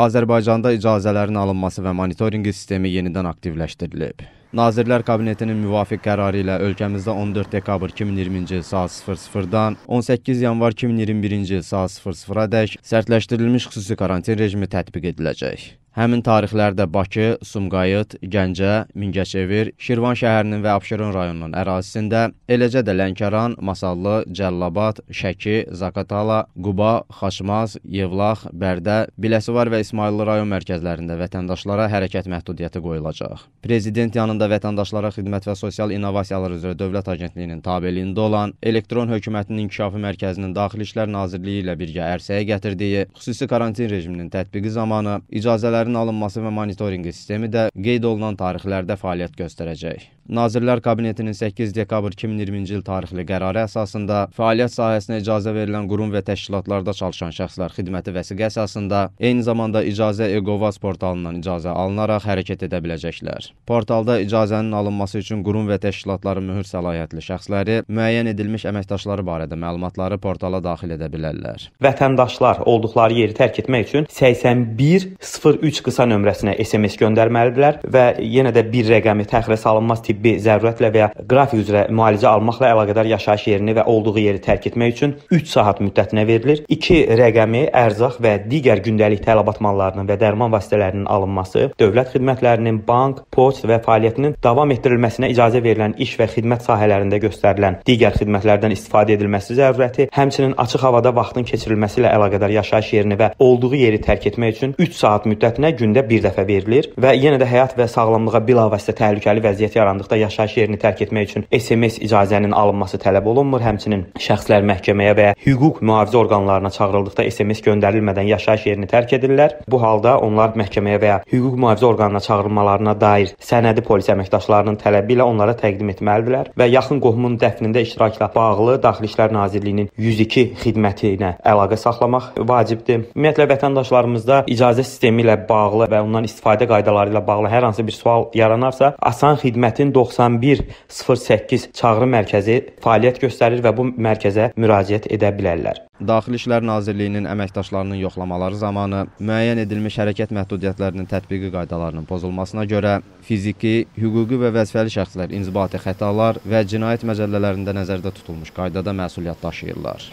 Azərbaycanda icazələrin alınması və monitorinqi sistemi yenidən aktivləşdirilib. Nazirlər Kabinetinin müvafiq qərarı ilə ölkəmizdə 14 dekabr 2020-ci il saat 00-dan 18 yanvar 2021-ci il saat 00-a dək sərtləşdirilmiş xüsusi karantin rejimi tətbiq ediləcək. Həmin tarixlərdə Bakı, Sumqayıt, Gəncə, Mingəçevir, Şirvan şəhərinin və Abşeron rayonunun ərazisində, eləcə də Lənkəran, Masallı, Cəllabad, Şəki, Zakatala, Quba, Xaçmaz, Yevlax, Bərdə, Biləsuvar və İsmayıllı rayon mərkəzlərində vətəndaşlara hərəkət məhdudiyyəti qoyulacaq. Prezident yanında vətəndaşlara xidmət və sosial innovasiyalar üzrə Dövlət Agentliyinin tabeliyində olan Elektron Hökumətinin İnkişafı Mərkəzinin Daxili İşlər Nazirliyi ilə birgə ərsəyə gətirdiyi xüsusi karantin rejiminin tətbiqi zamanı icazələr tədbirlərin alınması və monitorinqi sistemi də qeyd olunan tarixlərdə fəaliyyət göstərəcək. Nazirlər Kabinetinin 8 dekabr 2020-ci il tarixli qərarı əsasında fəaliyyət sahəsinə icazə verilən qurum və təşkilatlarda çalışan şəxslər xidməti vəsiqə əsasında eyni zamanda icazə EQOVAS portalından icazə alınaraq hərəkət edə biləcəklər. Portalda icazənin alınması üçün qurum və təşkilatların mühür səlahiyyətli şəxsləri, müəyyən edilmiş əməkdaşları barədə məlumatları portala daxil edə bilərlər. Vətəndaşlar olduqları yeri tərk etmək üçün 8103 3 qısa nömrəsinə SMS göndərməlidirlər və yenə də bir rəqəmi təxirə salınmaz tibbi zərurətlə və ya qrafik üzrə müalicə almaqla əlaqədar yaşayış yerini və olduğu yeri tərk etmək üçün 3 saat müddətinə verilir. 2 rəqəmi ərzaq və digər gündəlik tələbat mallarının və dərman vasitələrinin alınması, dövlət xidmətlərinin, bank, poçt və fəaliyyətinin davam etdirilməsinə icazə verilən iş və xidmət sahələrində göstərilən digər xidmətlərdən istifadə edilməsi zərurəti, həmçinin açıq havada vaxtın keçirilməsi ilə əlaqədar yaşayış yerini və olduğu yeri tərk etmək üçün 3 saat müddətinə müavinətinə gündə bir dəfə verilir və yenə də həyat və sağlamlığa bilavasitə təhlükəli vəziyyət yarandıqda yaşayış yerini tərk etmək üçün SMS icazənin alınması tələb olunmur. Həmçinin şəxslər məhkəməyə və ya hüquq mühafizə orqanlarına çağırıldıqda SMS göndərilmədən yaşayış yerini tərk edirlər. Bu halda onlar məhkəməyə və ya hüquq mühafizə orqanına çağırılmalarına dair sənədi polis əməkdaşlarının tələbi ilə onlara təqdim etməlidirlər və yaxın qohumun dəfnində iştirakla bağlı Daxili İşlər Nazirliyinin 102 xidməti ilə əlaqə saxlamaq vacibdir. Ümumiyyətlə vətəndaşlarımızda icazə sistemi ilə bağlı və ondan istifadə qaydaları ilə bağlı hər hansı bir sual yaranarsa, Asan xidmətin 9108 çağrı mərkəzi fəaliyyət göstərir və bu mərkəzə müraciət edə bilərlər. Daxili İşlər Nazirliyinin əməkdaşlarının yoxlamaları zamanı müəyyən edilmiş hərəkət məhdudiyyətlərinin tətbiqi qaydalarının pozulmasına görə fiziki, hüquqi və vəzifəli şəxslər inzibati xətalar və cinayət məcəllələrində nəzərdə tutulmuş qaydada məsuliyyət daşıyırlar.